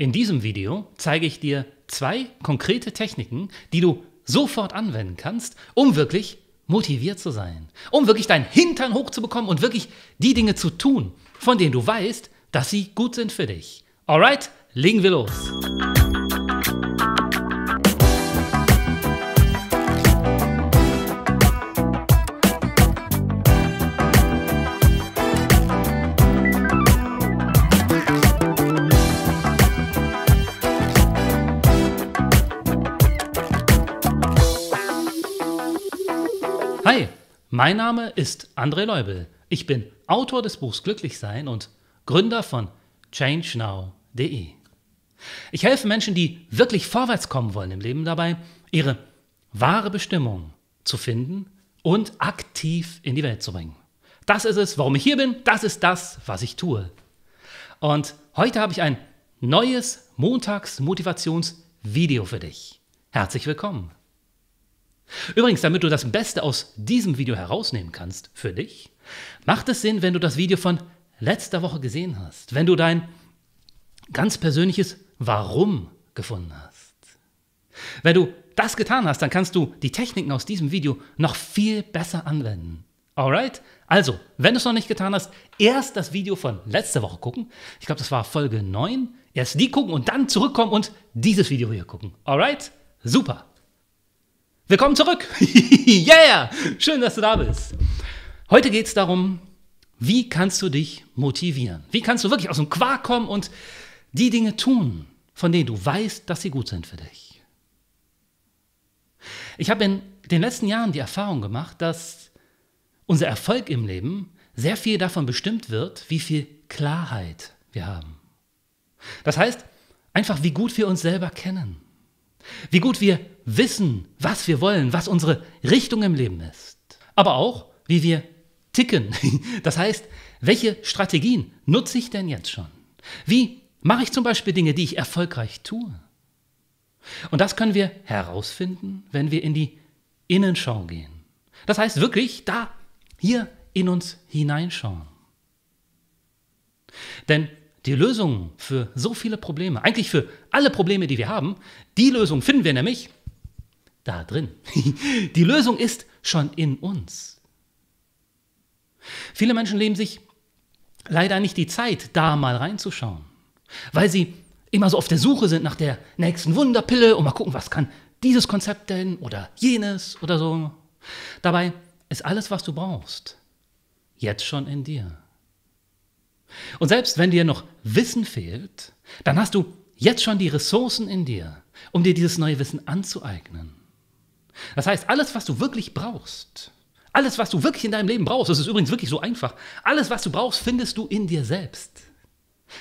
In diesem Video zeige ich dir zwei konkrete Techniken, die du sofort anwenden kannst, um wirklich motiviert zu sein, um wirklich deinen Hintern hochzubekommen und wirklich die Dinge zu tun, von denen du weißt, dass sie gut sind für dich. Alright, legen wir los. Mein Name ist André Leubel. Ich bin Autor des Buchs Glücklichsein und Gründer von changenow.de. Ich helfe Menschen, die wirklich vorwärts kommen wollen im Leben dabei, ihre wahre Bestimmung zu finden und aktiv in die Welt zu bringen. Das ist es, warum ich hier bin. Das ist das, was ich tue. Und heute habe ich ein neues Montags-Motivations-Video für dich. Herzlich willkommen. Übrigens, damit du das Beste aus diesem Video herausnehmen kannst für dich, macht es Sinn, wenn du das Video von letzter Woche gesehen hast, wenn du dein ganz persönliches Warum gefunden hast. Wenn du das getan hast, dann kannst du die Techniken aus diesem Video noch viel besser anwenden. Alright? Also, wenn du es noch nicht getan hast, erst das Video von letzter Woche gucken. Ich glaube, das war Folge 9. Erst die gucken und dann zurückkommen und dieses Video hier gucken. Alright? Super! Willkommen zurück! yeah! Schön, dass du da bist. Heute geht es darum, wie kannst du dich motivieren? Wie kannst du wirklich aus dem Quark kommen und die Dinge tun, von denen du weißt, dass sie gut sind für dich? Ich habe in den letzten Jahren die Erfahrung gemacht, dass unser Erfolg im Leben sehr viel davon bestimmt wird, wie viel Klarheit wir haben. Das heißt, einfach wie gut wir uns selber kennen, wie gut wir wissen, was wir wollen, was unsere Richtung im Leben ist. Aber auch, wie wir ticken. Das heißt, welche Strategien nutze ich denn jetzt schon? Wie mache ich zum Beispiel Dinge, die ich erfolgreich tue? Und das können wir herausfinden, wenn wir in die Innenschau gehen. Das heißt wirklich da, hier in uns hineinschauen. Denn die Lösung für so viele Probleme, eigentlich für alle Probleme, die wir haben, die Lösung finden wir nämlich da drin. Die Lösung ist schon in uns. Viele Menschen leben sich leider nicht die Zeit, da mal reinzuschauen, weil sie immer so auf der Suche sind nach der nächsten Wunderpille und mal gucken, was kann dieses Konzept denn oder jenes oder so. Dabei ist alles, was du brauchst, jetzt schon in dir. Und selbst wenn dir noch Wissen fehlt, dann hast du jetzt schon die Ressourcen in dir, um dir dieses neue Wissen anzueignen. Das heißt, alles, was du wirklich brauchst, alles, was du wirklich in deinem Leben brauchst, das ist übrigens wirklich so einfach, alles, was du brauchst, findest du in dir selbst.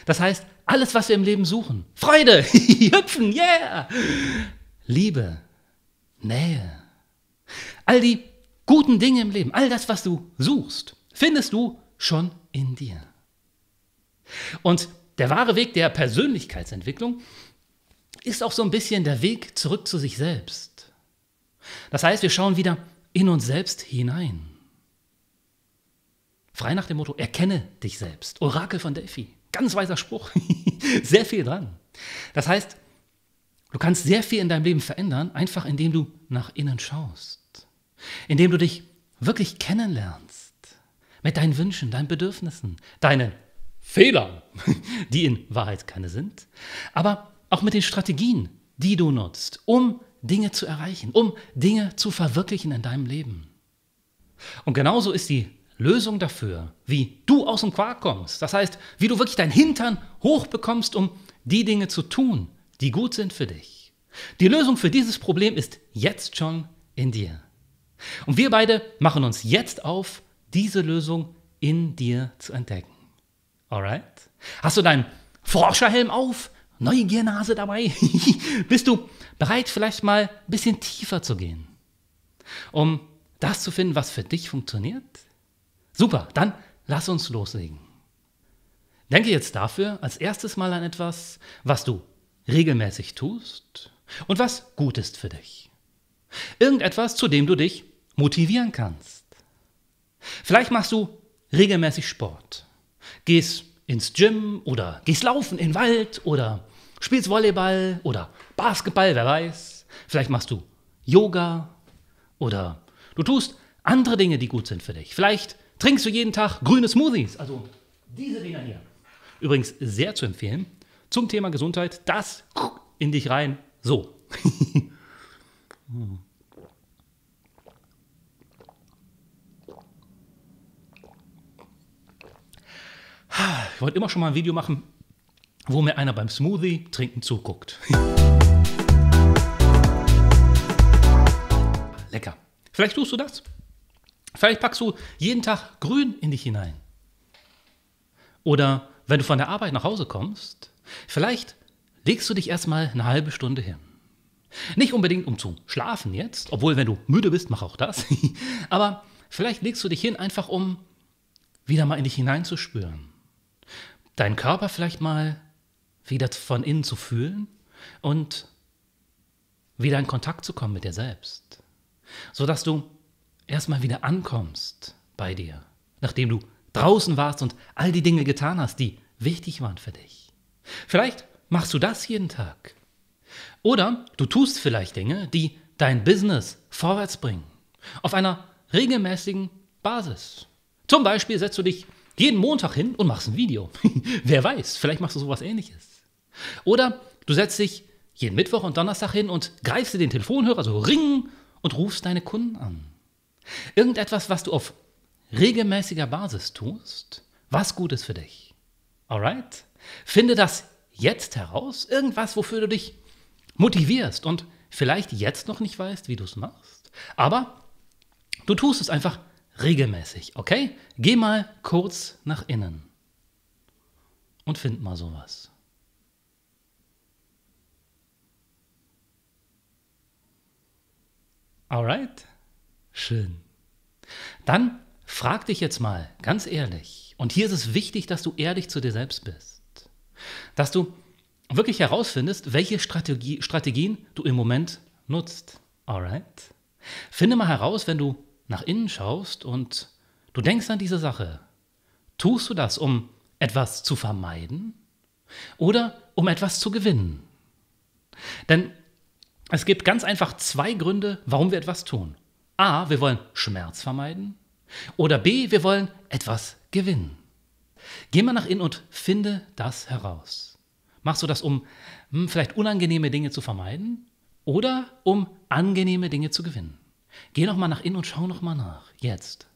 Das heißt, alles, was wir im Leben suchen, Freude, Hüpfen, yeah, Liebe, Nähe, all die guten Dinge im Leben, all das, was du suchst, findest du schon in dir. Und der wahre Weg der Persönlichkeitsentwicklung ist auch so ein bisschen der Weg zurück zu sich selbst. Das heißt, wir schauen wieder in uns selbst hinein. Frei nach dem Motto, erkenne dich selbst. Orakel von Delphi. Ganz weiser Spruch. sehr viel dran. Das heißt, du kannst sehr viel in deinem Leben verändern, einfach indem du nach innen schaust. Indem du dich wirklich kennenlernst. Mit deinen Wünschen, deinen Bedürfnissen, deinen Fehlern, die in Wahrheit keine sind. Aber auch mit den Strategien, die du nutzt, um Dinge zu erreichen, um Dinge zu verwirklichen in deinem Leben. Und genauso ist die Lösung dafür, wie du aus dem Quark kommst, das heißt, wie du wirklich dein Hintern hochbekommst, um die Dinge zu tun, die gut sind für dich. Die Lösung für dieses Problem ist jetzt schon in dir. Und wir beide machen uns jetzt auf, diese Lösung in dir zu entdecken. Alright? Hast du deinen Forscherhelm auf? Neugiernase dabei? Bist du bereit, vielleicht mal ein bisschen tiefer zu gehen, um das zu finden, was für dich funktioniert? Super, dann lass uns loslegen. Denke jetzt dafür als erstes mal an etwas, was du regelmäßig tust und was gut ist für dich. Irgendetwas, zu dem du dich motivieren kannst. Vielleicht machst du regelmäßig Sport, gehst ins Gym oder gehst laufen in den Wald oder Spielst Volleyball oder Basketball, wer weiß. Vielleicht machst du Yoga oder du tust andere Dinge, die gut sind für dich. Vielleicht trinkst du jeden Tag grüne Smoothies, also diese Dinger hier. Übrigens sehr zu empfehlen zum Thema Gesundheit, das in dich rein, so. Ich wollte immer schon mal ein Video machen wo mir einer beim Smoothie trinken zuguckt. Lecker. Vielleicht tust du das. Vielleicht packst du jeden Tag Grün in dich hinein. Oder wenn du von der Arbeit nach Hause kommst, vielleicht legst du dich erstmal eine halbe Stunde hin. Nicht unbedingt, um zu schlafen jetzt, obwohl, wenn du müde bist, mach auch das. Aber vielleicht legst du dich hin, einfach um wieder mal in dich hineinzuspüren. Deinen Körper vielleicht mal wieder von innen zu fühlen und wieder in Kontakt zu kommen mit dir selbst. Sodass du erstmal wieder ankommst bei dir, nachdem du draußen warst und all die Dinge getan hast, die wichtig waren für dich. Vielleicht machst du das jeden Tag. Oder du tust vielleicht Dinge, die dein Business vorwärts bringen. Auf einer regelmäßigen Basis. Zum Beispiel setzt du dich jeden Montag hin und machst ein Video. Wer weiß, vielleicht machst du sowas ähnliches. Oder du setzt dich jeden Mittwoch und Donnerstag hin und greifst dir den Telefonhörer, so ring und rufst deine Kunden an. Irgendetwas, was du auf regelmäßiger Basis tust, was gut ist für dich. Alright? Finde das jetzt heraus, irgendwas, wofür du dich motivierst und vielleicht jetzt noch nicht weißt, wie du es machst, aber du tust es einfach regelmäßig, okay? Geh mal kurz nach innen und find mal sowas. Alright? Schön. Dann frag dich jetzt mal ganz ehrlich, und hier ist es wichtig, dass du ehrlich zu dir selbst bist, dass du wirklich herausfindest, welche Strategie, Strategien du im Moment nutzt. Alright? Finde mal heraus, wenn du nach innen schaust und du denkst an diese Sache. Tust du das, um etwas zu vermeiden oder um etwas zu gewinnen? Denn es gibt ganz einfach zwei Gründe, warum wir etwas tun. A, wir wollen Schmerz vermeiden oder B, wir wollen etwas gewinnen. Geh mal nach innen und finde das heraus. Machst du das, um hm, vielleicht unangenehme Dinge zu vermeiden oder um angenehme Dinge zu gewinnen? Geh noch mal nach innen und schau noch mal nach. Jetzt.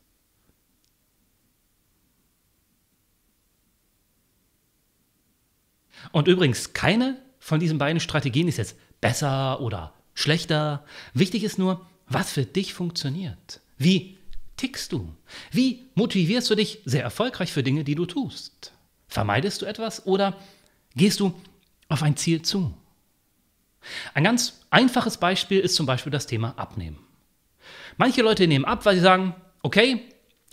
Und übrigens, keine von diesen beiden Strategien ist jetzt besser oder schlechter. Wichtig ist nur, was für dich funktioniert. Wie tickst du? Wie motivierst du dich sehr erfolgreich für Dinge, die du tust? Vermeidest du etwas oder gehst du auf ein Ziel zu? Ein ganz einfaches Beispiel ist zum Beispiel das Thema Abnehmen. Manche Leute nehmen ab, weil sie sagen, okay,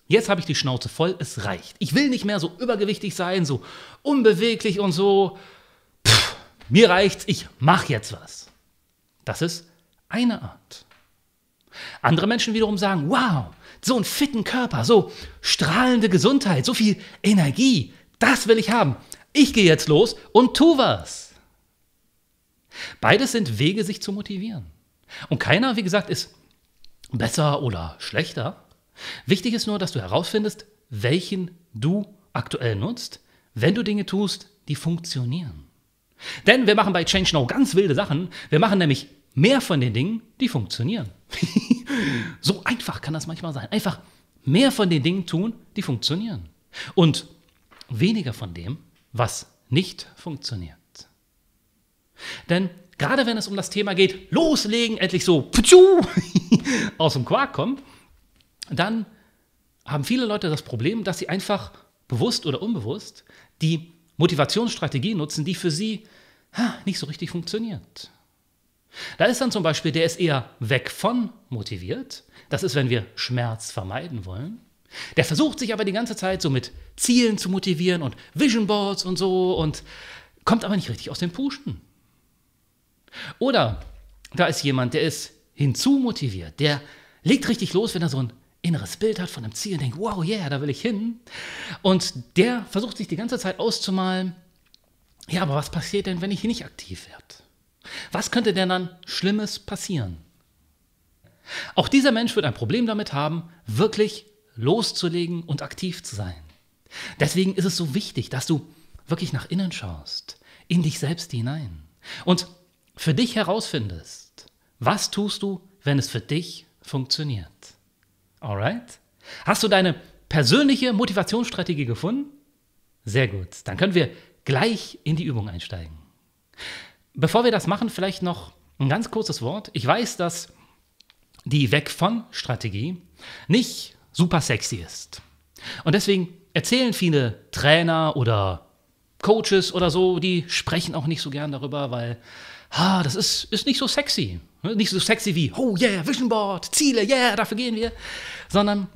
jetzt habe ich die Schnauze voll, es reicht. Ich will nicht mehr so übergewichtig sein, so unbeweglich und so mir reicht's, ich mach jetzt was. Das ist eine Art. Andere Menschen wiederum sagen, wow, so einen fitten Körper, so strahlende Gesundheit, so viel Energie, das will ich haben. Ich gehe jetzt los und tu was. Beides sind Wege, sich zu motivieren. Und keiner, wie gesagt, ist besser oder schlechter. Wichtig ist nur, dass du herausfindest, welchen du aktuell nutzt, wenn du Dinge tust, die funktionieren. Denn wir machen bei Change Now ganz wilde Sachen. Wir machen nämlich mehr von den Dingen, die funktionieren. so einfach kann das manchmal sein. Einfach mehr von den Dingen tun, die funktionieren. Und weniger von dem, was nicht funktioniert. Denn gerade wenn es um das Thema geht, loslegen, endlich so aus dem Quark kommt, dann haben viele Leute das Problem, dass sie einfach bewusst oder unbewusst die Motivationsstrategie nutzen, die für sie ha, nicht so richtig funktioniert. Da ist dann zum Beispiel, der ist eher weg von motiviert. Das ist, wenn wir Schmerz vermeiden wollen. Der versucht sich aber die ganze Zeit so mit Zielen zu motivieren und Vision Boards und so und kommt aber nicht richtig aus dem Puschen. Oder da ist jemand, der ist hinzu motiviert, der legt richtig los, wenn er so ein inneres Bild hat von einem Ziel und denkt, wow, yeah, da will ich hin. Und der versucht sich die ganze Zeit auszumalen, ja, aber was passiert denn, wenn ich hier nicht aktiv werde? Was könnte denn dann Schlimmes passieren? Auch dieser Mensch wird ein Problem damit haben, wirklich loszulegen und aktiv zu sein. Deswegen ist es so wichtig, dass du wirklich nach innen schaust, in dich selbst hinein und für dich herausfindest, was tust du, wenn es für dich funktioniert. Alright. Hast du deine persönliche Motivationsstrategie gefunden? Sehr gut. Dann können wir gleich in die Übung einsteigen. Bevor wir das machen, vielleicht noch ein ganz kurzes Wort. Ich weiß, dass die Weg von Strategie nicht super sexy ist. Und deswegen erzählen viele Trainer oder Coaches oder so, die sprechen auch nicht so gern darüber, weil ha, das ist, ist nicht so sexy. Ne? Nicht so sexy wie, oh yeah, Vision Board, Ziele, yeah, dafür gehen wir. Sondern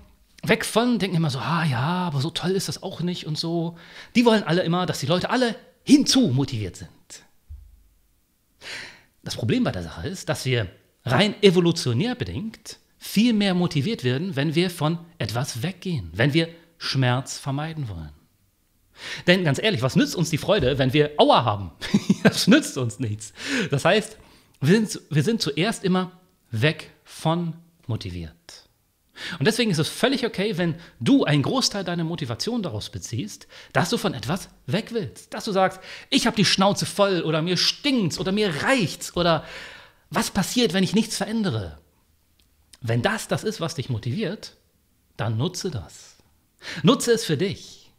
weg von, denken immer so, ah ja, aber so toll ist das auch nicht und so. Die wollen alle immer, dass die Leute alle hinzu motiviert sind. Das Problem bei der Sache ist, dass wir rein evolutionär bedingt viel mehr motiviert werden, wenn wir von etwas weggehen, wenn wir Schmerz vermeiden wollen. Denn ganz ehrlich, was nützt uns die Freude, wenn wir Aua haben? das nützt uns nichts. Das heißt, wir sind, wir sind zuerst immer weg von motiviert. Und deswegen ist es völlig okay, wenn du einen Großteil deiner Motivation daraus beziehst, dass du von etwas weg willst. Dass du sagst, ich habe die Schnauze voll oder mir stinkt's oder mir reicht's oder was passiert, wenn ich nichts verändere. Wenn das das ist, was dich motiviert, dann nutze das. Nutze es für dich.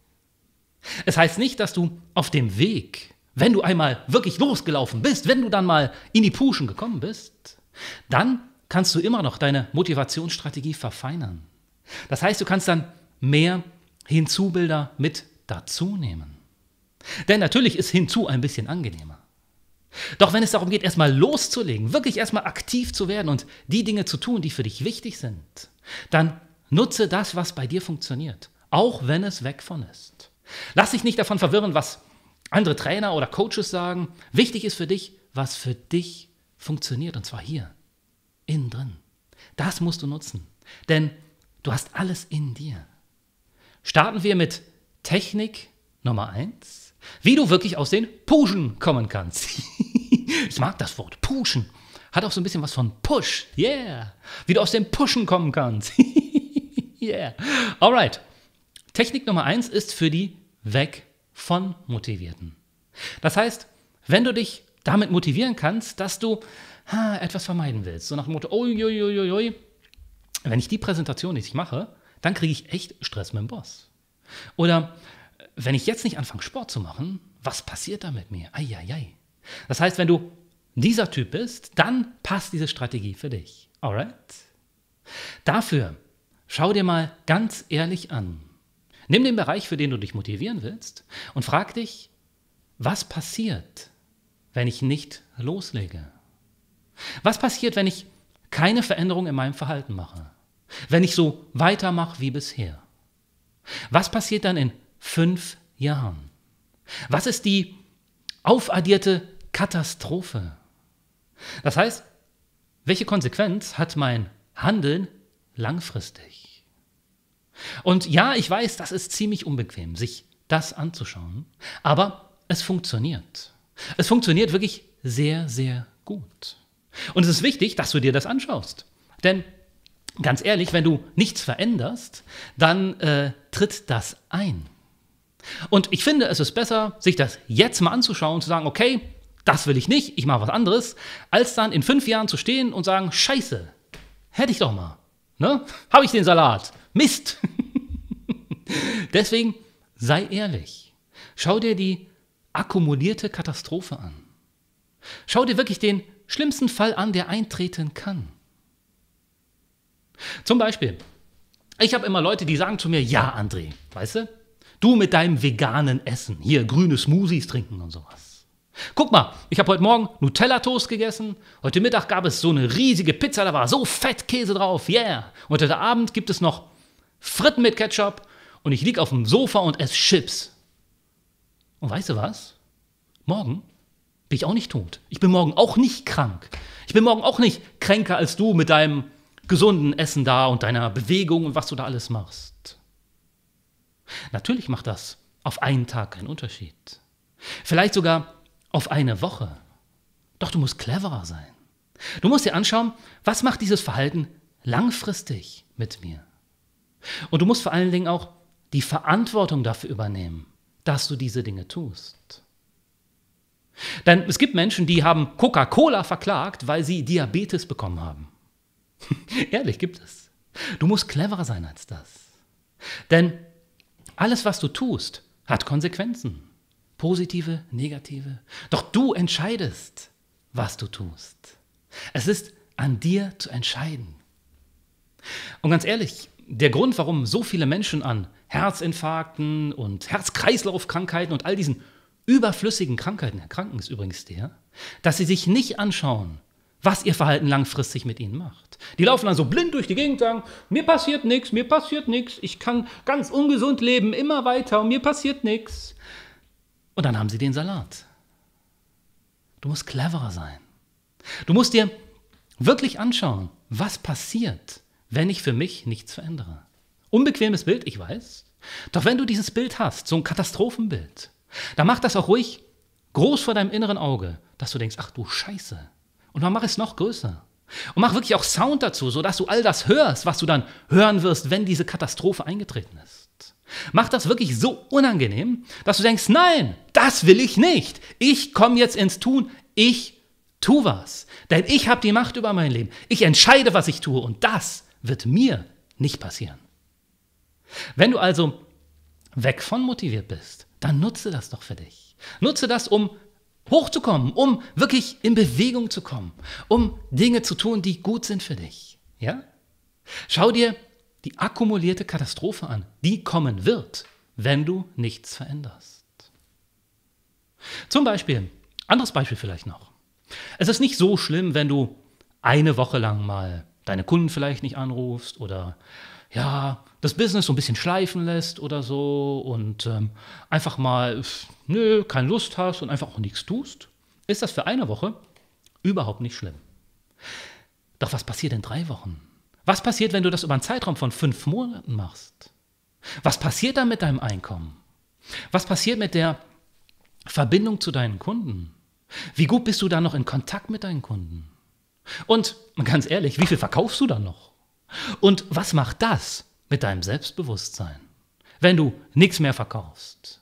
Es heißt nicht, dass du auf dem Weg wenn du einmal wirklich losgelaufen bist, wenn du dann mal in die Puschen gekommen bist, dann kannst du immer noch deine Motivationsstrategie verfeinern. Das heißt, du kannst dann mehr Hinzubilder mit dazu nehmen. Denn natürlich ist hinzu ein bisschen angenehmer. Doch wenn es darum geht, erstmal loszulegen, wirklich erstmal aktiv zu werden und die Dinge zu tun, die für dich wichtig sind, dann nutze das, was bei dir funktioniert, auch wenn es weg von ist. Lass dich nicht davon verwirren, was andere Trainer oder Coaches sagen, wichtig ist für dich, was für dich funktioniert. Und zwar hier, innen drin. Das musst du nutzen. Denn du hast alles in dir. Starten wir mit Technik Nummer 1. Wie du wirklich aus den Puschen kommen kannst. ich mag das Wort, Puschen. Hat auch so ein bisschen was von Push. Yeah. Wie du aus den Pushen kommen kannst. yeah. Alright. Technik Nummer 1 ist für die Weg von Motivierten. Das heißt, wenn du dich damit motivieren kannst, dass du ha, etwas vermeiden willst, so nach dem Motto, oi, wenn ich die Präsentation nicht mache, dann kriege ich echt Stress mit dem Boss. Oder wenn ich jetzt nicht anfange, Sport zu machen, was passiert da mit mir? Eieiei. Ei, ei. Das heißt, wenn du dieser Typ bist, dann passt diese Strategie für dich. Alright? Dafür schau dir mal ganz ehrlich an, Nimm den Bereich, für den du dich motivieren willst und frag dich, was passiert, wenn ich nicht loslege? Was passiert, wenn ich keine Veränderung in meinem Verhalten mache? Wenn ich so weitermache wie bisher? Was passiert dann in fünf Jahren? Was ist die aufaddierte Katastrophe? Das heißt, welche Konsequenz hat mein Handeln langfristig? Und ja, ich weiß, das ist ziemlich unbequem, sich das anzuschauen, aber es funktioniert. Es funktioniert wirklich sehr, sehr gut. Und es ist wichtig, dass du dir das anschaust. Denn ganz ehrlich, wenn du nichts veränderst, dann äh, tritt das ein. Und ich finde, es ist besser, sich das jetzt mal anzuschauen und zu sagen, okay, das will ich nicht, ich mache was anderes, als dann in fünf Jahren zu stehen und sagen, scheiße, hätte ich doch mal. Ne? Habe ich den Salat? Mist. Deswegen sei ehrlich. Schau dir die akkumulierte Katastrophe an. Schau dir wirklich den schlimmsten Fall an, der eintreten kann. Zum Beispiel, ich habe immer Leute, die sagen zu mir, ja, André, weißt du, du mit deinem veganen Essen, hier grüne Smoothies trinken und sowas. Guck mal, ich habe heute Morgen Nutella-Toast gegessen, heute Mittag gab es so eine riesige Pizza, da war so Fettkäse drauf, yeah. Und heute Abend gibt es noch Fritten mit Ketchup und ich liege auf dem Sofa und esse Chips. Und weißt du was? Morgen bin ich auch nicht tot. Ich bin morgen auch nicht krank. Ich bin morgen auch nicht kränker als du mit deinem gesunden Essen da und deiner Bewegung und was du da alles machst. Natürlich macht das auf einen Tag keinen Unterschied. Vielleicht sogar auf eine Woche. Doch du musst cleverer sein. Du musst dir anschauen, was macht dieses Verhalten langfristig mit mir? Und du musst vor allen Dingen auch die Verantwortung dafür übernehmen, dass du diese Dinge tust. Denn es gibt Menschen, die haben Coca-Cola verklagt, weil sie Diabetes bekommen haben. Ehrlich, gibt es. Du musst cleverer sein als das. Denn alles, was du tust, hat Konsequenzen. Positive, negative. Doch du entscheidest, was du tust. Es ist an dir zu entscheiden. Und ganz ehrlich, der Grund, warum so viele Menschen an Herzinfarkten und Herz-Kreislauf-Krankheiten und all diesen überflüssigen Krankheiten erkranken, ist übrigens der, dass sie sich nicht anschauen, was ihr Verhalten langfristig mit ihnen macht. Die laufen dann so blind durch die Gegend, und sagen, mir passiert nichts, mir passiert nichts, ich kann ganz ungesund leben, immer weiter und mir passiert nichts. Und dann haben sie den Salat. Du musst cleverer sein. Du musst dir wirklich anschauen, was passiert, wenn ich für mich nichts verändere. Unbequemes Bild, ich weiß. Doch wenn du dieses Bild hast, so ein Katastrophenbild, dann mach das auch ruhig groß vor deinem inneren Auge, dass du denkst, ach du Scheiße. Und dann mach es noch größer. Und mach wirklich auch Sound dazu, sodass du all das hörst, was du dann hören wirst, wenn diese Katastrophe eingetreten ist. Mach das wirklich so unangenehm, dass du denkst, nein, das will ich nicht. Ich komme jetzt ins Tun, ich tu was. Denn ich habe die Macht über mein Leben. Ich entscheide, was ich tue. Und das wird mir nicht passieren. Wenn du also weg von motiviert bist, dann nutze das doch für dich. Nutze das, um hochzukommen, um wirklich in Bewegung zu kommen, um Dinge zu tun, die gut sind für dich. Ja? Schau dir die akkumulierte Katastrophe an, die kommen wird, wenn du nichts veränderst. Zum Beispiel, anderes Beispiel vielleicht noch. Es ist nicht so schlimm, wenn du eine Woche lang mal deine Kunden vielleicht nicht anrufst oder ja, das Business so ein bisschen schleifen lässt oder so und ähm, einfach mal, nö, keine Lust hast und einfach auch nichts tust, ist das für eine Woche überhaupt nicht schlimm. Doch was passiert in drei Wochen? Was passiert, wenn du das über einen Zeitraum von fünf Monaten machst? Was passiert dann mit deinem Einkommen? Was passiert mit der Verbindung zu deinen Kunden? Wie gut bist du da noch in Kontakt mit deinen Kunden? Und ganz ehrlich, wie viel verkaufst du dann noch? Und was macht das mit deinem Selbstbewusstsein, wenn du nichts mehr verkaufst?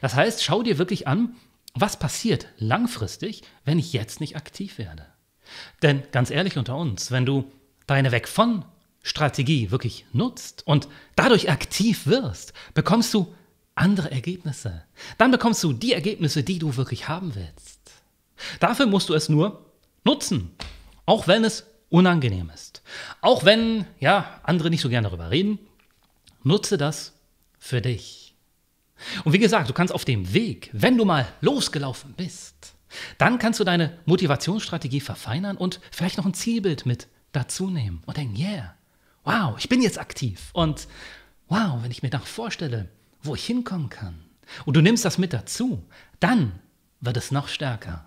Das heißt, schau dir wirklich an, was passiert langfristig, wenn ich jetzt nicht aktiv werde. Denn ganz ehrlich unter uns, wenn du deine Weg von Strategie wirklich nutzt und dadurch aktiv wirst, bekommst du andere Ergebnisse. Dann bekommst du die Ergebnisse, die du wirklich haben willst. Dafür musst du es nur nutzen, auch wenn es unangenehm ist. Auch wenn, ja, andere nicht so gerne darüber reden, nutze das für dich. Und wie gesagt, du kannst auf dem Weg, wenn du mal losgelaufen bist, dann kannst du deine Motivationsstrategie verfeinern und vielleicht noch ein Zielbild mit dazu nehmen und denken, yeah, wow, ich bin jetzt aktiv und wow, wenn ich mir da vorstelle, wo ich hinkommen kann und du nimmst das mit dazu, dann wird es noch stärker.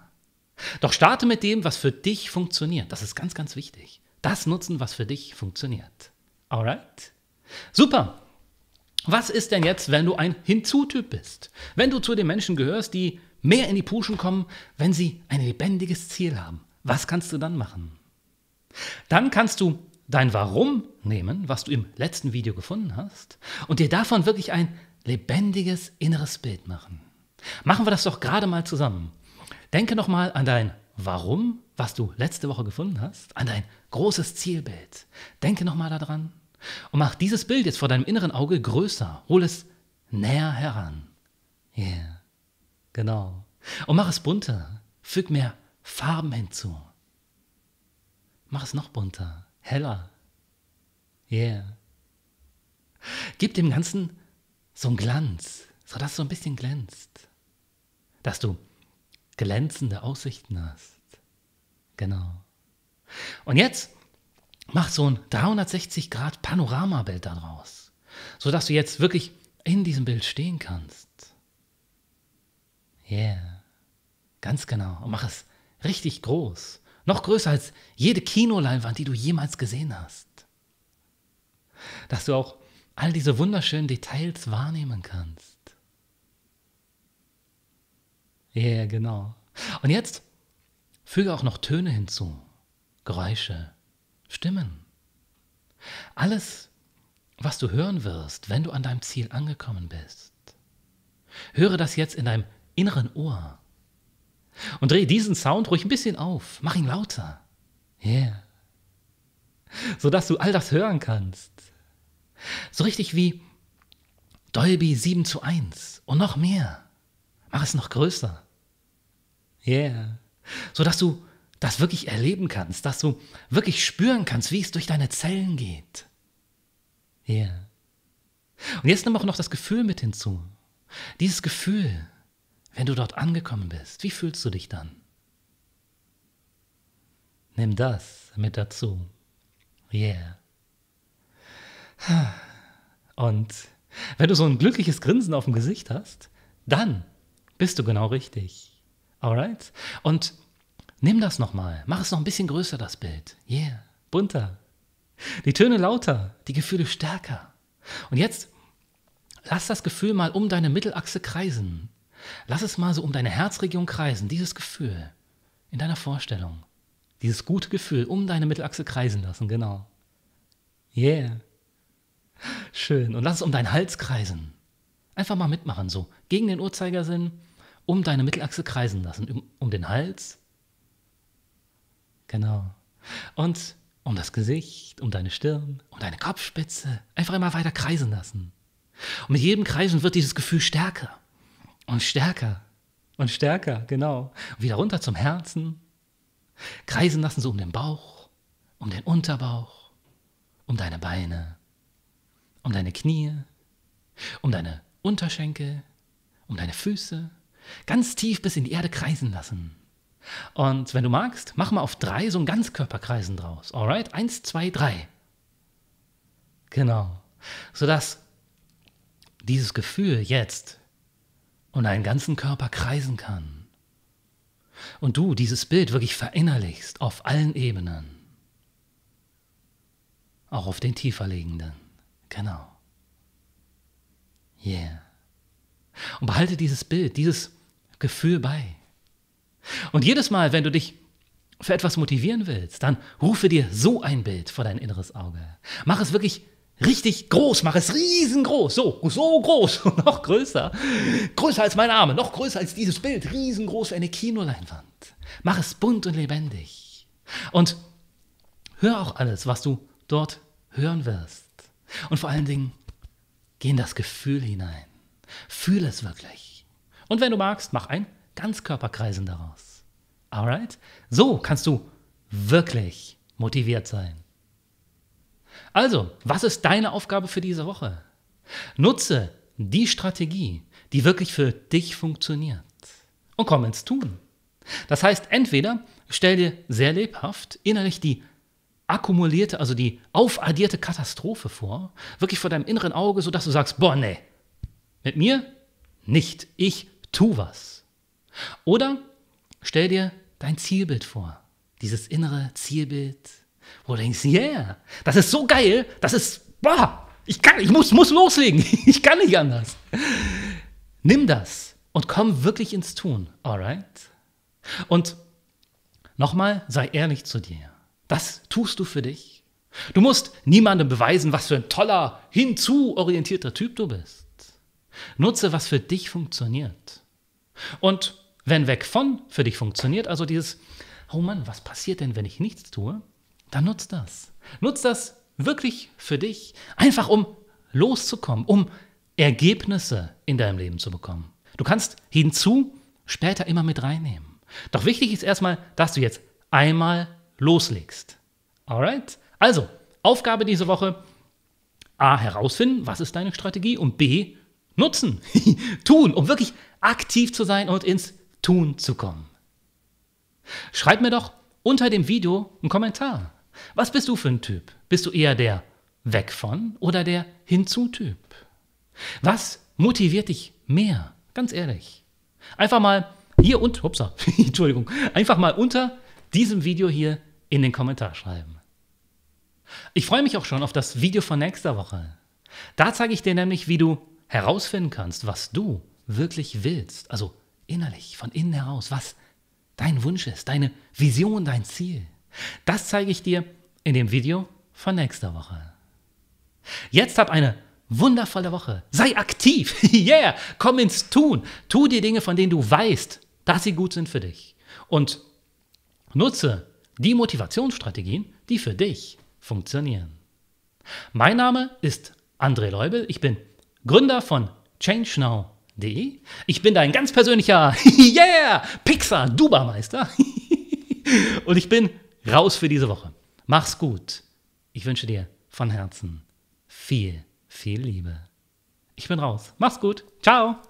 Doch starte mit dem, was für dich funktioniert. Das ist ganz, ganz wichtig. Das nutzen, was für dich funktioniert. Alright? Super. Was ist denn jetzt, wenn du ein Hinzutyp bist? Wenn du zu den Menschen gehörst, die mehr in die Puschen kommen, wenn sie ein lebendiges Ziel haben. Was kannst du dann machen? Dann kannst du dein Warum nehmen, was du im letzten Video gefunden hast, und dir davon wirklich ein lebendiges inneres Bild machen. Machen wir das doch gerade mal zusammen. Denke nochmal an dein Warum, was du letzte Woche gefunden hast, an dein großes Zielbild. Denke nochmal daran und mach dieses Bild jetzt vor deinem inneren Auge größer. Hol es näher heran. Ja, yeah. genau. Und mach es bunter. Füg mehr Farben hinzu. Mach es noch bunter, heller. Yeah. Gib dem Ganzen so einen Glanz, sodass es so ein bisschen glänzt. Dass du glänzende Aussichten hast. Genau. Und jetzt mach so ein 360-Grad-Panoramabild daraus, sodass du jetzt wirklich in diesem Bild stehen kannst. Yeah, ganz genau. Und mach es richtig groß. Noch größer als jede Kinoleinwand, die du jemals gesehen hast. Dass du auch all diese wunderschönen Details wahrnehmen kannst. Ja, yeah, genau. Und jetzt füge auch noch Töne hinzu, Geräusche, Stimmen. Alles, was du hören wirst, wenn du an deinem Ziel angekommen bist. Höre das jetzt in deinem inneren Ohr. Und drehe diesen Sound ruhig ein bisschen auf. Mach ihn lauter. Yeah. Sodass du all das hören kannst. So richtig wie Dolby 7 zu 1 und noch mehr mach es noch größer. Yeah. So dass du das wirklich erleben kannst, dass du wirklich spüren kannst, wie es durch deine Zellen geht. Yeah. Und jetzt nimm auch noch das Gefühl mit hinzu. Dieses Gefühl, wenn du dort angekommen bist, wie fühlst du dich dann? Nimm das mit dazu. Yeah. Und wenn du so ein glückliches Grinsen auf dem Gesicht hast, dann bist du genau richtig. Alright? Und nimm das nochmal. Mach es noch ein bisschen größer, das Bild. Yeah. Bunter. Die Töne lauter, die Gefühle stärker. Und jetzt lass das Gefühl mal um deine Mittelachse kreisen. Lass es mal so um deine Herzregion kreisen, dieses Gefühl in deiner Vorstellung. Dieses gute Gefühl um deine Mittelachse kreisen lassen, genau. Yeah. Schön. Und lass es um deinen Hals kreisen. Einfach mal mitmachen, so. Gegen den Uhrzeigersinn, um deine Mittelachse kreisen lassen, um, um den Hals. Genau. Und um das Gesicht, um deine Stirn, um deine Kopfspitze. Einfach immer weiter kreisen lassen. Und mit jedem Kreisen wird dieses Gefühl stärker und stärker und stärker, genau. Und wieder runter zum Herzen. Kreisen lassen so um den Bauch, um den Unterbauch, um deine Beine, um deine Knie, um deine Unterschenkel, um deine Füße, Ganz tief bis in die Erde kreisen lassen. Und wenn du magst, mach mal auf drei so ein Ganzkörperkreisen draus. Alright? Eins, zwei, drei. Genau. Sodass dieses Gefühl jetzt und deinen ganzen Körper kreisen kann. Und du dieses Bild wirklich verinnerlichst auf allen Ebenen. Auch auf den tieferliegenden. Genau. Yeah. Und behalte dieses Bild, dieses Gefühl bei. Und jedes Mal, wenn du dich für etwas motivieren willst, dann rufe dir so ein Bild vor dein inneres Auge. Mach es wirklich richtig groß, mach es riesengroß, so, so groß, noch größer, größer als meine Arme, noch größer als dieses Bild, riesengroß wie eine Kinoleinwand. Mach es bunt und lebendig. Und hör auch alles, was du dort hören wirst. Und vor allen Dingen, geh in das Gefühl hinein. Fühl es wirklich. Und wenn du magst, mach ein Ganzkörperkreisen daraus. Alright? So kannst du wirklich motiviert sein. Also, was ist deine Aufgabe für diese Woche? Nutze die Strategie, die wirklich für dich funktioniert und komm ins Tun. Das heißt, entweder stell dir sehr lebhaft innerlich die akkumulierte, also die aufaddierte Katastrophe vor, wirklich vor deinem inneren Auge, sodass du sagst, boah, nee, mit mir nicht. Ich tu was. Oder stell dir dein Zielbild vor. Dieses innere Zielbild, wo du denkst, yeah, das ist so geil, das ist, boah, ich kann, ich muss, muss loslegen, ich kann nicht anders. Nimm das und komm wirklich ins Tun, alright? Und nochmal, sei ehrlich zu dir. Das tust du für dich. Du musst niemandem beweisen, was für ein toller, hinzuorientierter Typ du bist. Nutze, was für dich funktioniert. Und wenn weg von für dich funktioniert, also dieses, oh Mann, was passiert denn, wenn ich nichts tue, dann nutz das. Nutz das wirklich für dich, einfach um loszukommen, um Ergebnisse in deinem Leben zu bekommen. Du kannst hinzu später immer mit reinnehmen. Doch wichtig ist erstmal, dass du jetzt einmal loslegst. Alright? Also, Aufgabe diese Woche: A, herausfinden, was ist deine Strategie und B, nutzen, tun, um wirklich aktiv zu sein und ins Tun zu kommen. Schreib mir doch unter dem Video einen Kommentar. Was bist du für ein Typ? Bist du eher der Weg von oder der Hinzu-Typ? Was motiviert dich mehr? Ganz ehrlich. Einfach mal hier und, upsa, Entschuldigung, einfach mal unter diesem Video hier in den Kommentar schreiben. Ich freue mich auch schon auf das Video von nächster Woche. Da zeige ich dir nämlich, wie du herausfinden kannst, was du wirklich willst, also innerlich, von innen heraus, was dein Wunsch ist, deine Vision, dein Ziel, das zeige ich dir in dem Video von nächster Woche. Jetzt hab eine wundervolle Woche. Sei aktiv. yeah, komm ins Tun. Tu die Dinge, von denen du weißt, dass sie gut sind für dich. Und nutze die Motivationsstrategien, die für dich funktionieren. Mein Name ist André Leubel. Ich bin Gründer von ChangeNow.de. Ich bin dein ganz persönlicher Yeah! Pixar Dubermeister. Und ich bin raus für diese Woche. Mach's gut. Ich wünsche dir von Herzen viel, viel Liebe. Ich bin raus. Mach's gut. Ciao.